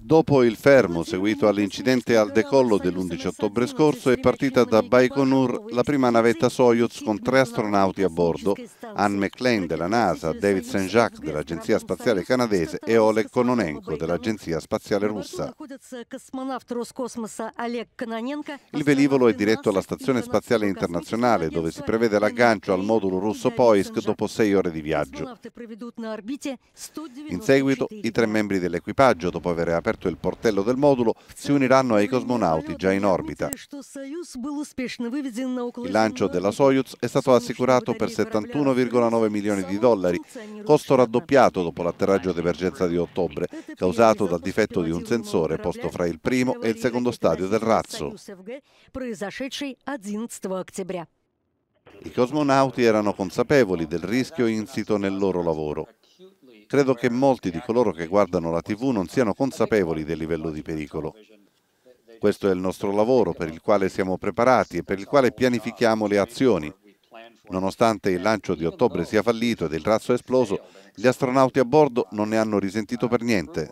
Dopo il fermo seguito all'incidente al decollo dell'11 ottobre scorso è partita da Baikonur la prima navetta Soyuz con tre astronauti a bordo, Anne McLean della NASA, David Saint-Jacques dell'Agenzia Spaziale Canadese e Oleg Kononenko dell'Agenzia Spaziale Russa. Il velivolo è diretto alla Stazione Spaziale Internazionale dove si prevede l'aggancio al modulo russo Poisk dopo sei ore di viaggio. In seguito i tre membri dell'equipaggio dopo aver aperto aperto il portello del modulo, si uniranno ai cosmonauti già in orbita. Il lancio della Soyuz è stato assicurato per 71,9 milioni di dollari, costo raddoppiato dopo l'atterraggio d'emergenza di ottobre, causato dal difetto di un sensore posto fra il primo e il secondo stadio del razzo. I cosmonauti erano consapevoli del rischio insito nel loro lavoro. Credo che molti di coloro che guardano la TV non siano consapevoli del livello di pericolo. Questo è il nostro lavoro per il quale siamo preparati e per il quale pianifichiamo le azioni. Nonostante il lancio di ottobre sia fallito ed il razzo esploso, gli astronauti a bordo non ne hanno risentito per niente.